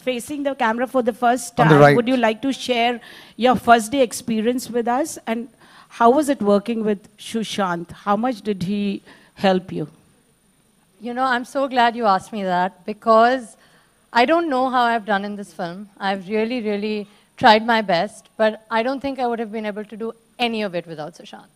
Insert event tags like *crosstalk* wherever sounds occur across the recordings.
facing the camera for the first time. The right. Would you like to share your first day experience with us? And how was it working with Shushant? How much did he help you? You know, I'm so glad you asked me that because I don't know how I've done in this film. I've really, really tried my best, but I don't think I would have been able to do any of it without Sushant.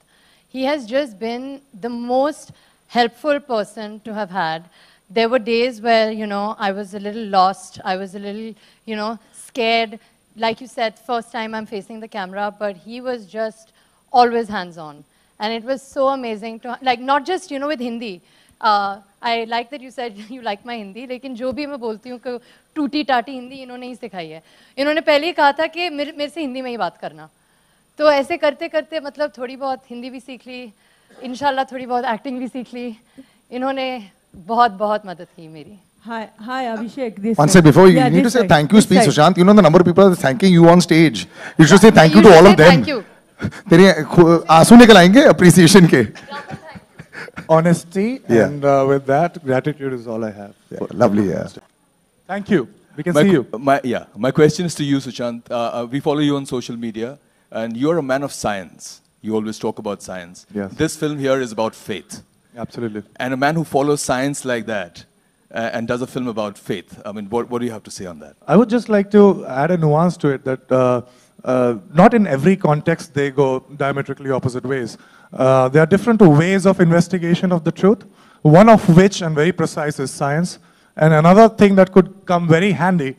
He has just been the most helpful person to have had there were days where, you know, I was a little lost. I was a little, you know, scared. Like you said, first time I'm facing the camera, but he was just always hands on. And it was so amazing to, like, not just, you know, with Hindi. Uh, I like that you said *laughs* you like my Hindi, लेकिन जो भी मैं बोलती हूँ कि टूटी टाटी हिंदी इन्होंने ही सिखाई है इन्होंने पहले ही कहा था कि मेरे मेरे से हिंदी में ही बात करना तो ऐसे करते करते मतलब थोड़ी बहुत हिंदी भी सीख ली इन थोड़ी बहुत एक्टिंग भी सीख ली बहुत बहुत मदद की मेरी Hi, hi, Abhishek. This before you yeah, need to say side. thank you speech, Sushant. You know the number of people are thanking you on stage. You should say thank you, you to all of them. Thank you. *laughs* तेरे आंसू appreciation के. Honesty yeah. and uh, with that, gratitude is all I have. Yeah. Lovely, yeah. Thank you. We can my, see you. My, yeah, my question is to you, Sushant. Uh, uh, we follow you on social media, and you're a man of science. You always talk about science. Yes. This film here is about faith. Absolutely. And a man who follows science like that uh, and does a film about faith. I mean, what, what do you have to say on that? I would just like to add a nuance to it that uh, uh, not in every context they go diametrically opposite ways. Uh, there are different ways of investigation of the truth, one of which, and very precise, is science. And another thing that could come very handy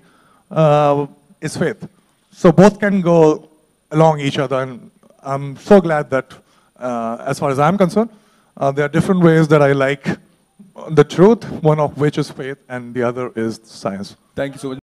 uh, is faith. So both can go along each other, and I'm so glad that, uh, as far as I'm concerned, uh, there are different ways that I like the truth, one of which is faith, and the other is science. Thank you so much.